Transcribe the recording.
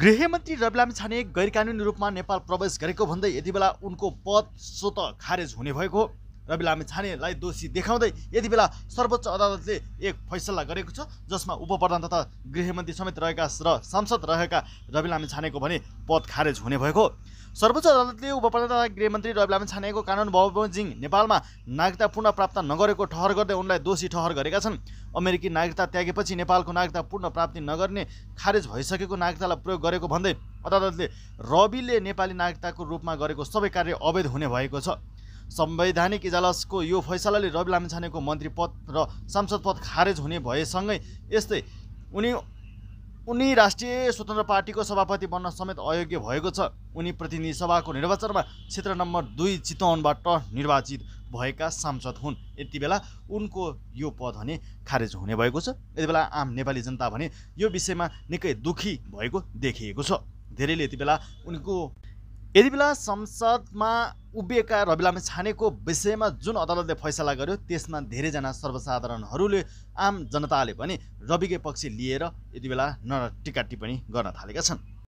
गृहमन्त्री रबिलाम छाने गैरकानुनी रूपमा नेपाल प्रवेश गरेको भन्दै यति बेला उनको पद स्वतः खारेज हुने भएको रवि छानेलाई दोषी देखाउँदै यति बेला सर्वोच्च अदालतले एक फैसला गरेको छ जसमा उपप्रधान तथा गृहमन्त्री समेत रहेका र सांसद रहेका रवि छानेको भने पद खारेज हुने भएको सर्वोच्च अदालतले उपप्रधान तथा गृहमन्त्री रवि छानेको कानुन बमोजिङ नेपालमा नागरिकता पूर्ण प्राप्त नगरेको ठहर गर्दै उनलाई दोषी ठहर गरेका छन् अमेरिकी नागरिकता त्यागेपछि नेपालको नागरिकता पूर्ण प्राप्ति नगर्ने खारेज भइसकेको नागरिकतालाई प्रयोग गरेको भन्दै अदालतले रविले नेपाली नागरिकताको रूपमा गरेको सबै कार्य अवैध हुने भएको छ संवैधानिक इजलासको यो फैसलाले रवि लामिछानेको मन्त्री पद र सांसद पद खारेज हुने भएसँगै यस्तै उनी उनी राष्ट्रिय स्वतन्त्र पार्टीको सभापति बन्न समेत अयोग्य भएको छ उनी प्रतिनिधि सभाको निर्वाचनमा क्षेत्र नम्बर दुई चितवनबाट निर्वाचित भएका सांसद हुन् यति बेला उनको यो पद भने खारेज हुने भएको छ यति बेला आम नेपाली जनता भने यो विषयमा निकै दुखी भएको देखिएको छ धेरैले यति बेला उनको यति बेला संसदमा उभिएका रविलामे छानेको विषयमा जुन अदालतले फैसला गर्यो त्यसमा धेरैजना सर्वसाधारणहरूले आम जनताले पनि रविकै पक्ष लिएर यति बेला नर टिका टिप्पणी गर्न थालेका छन्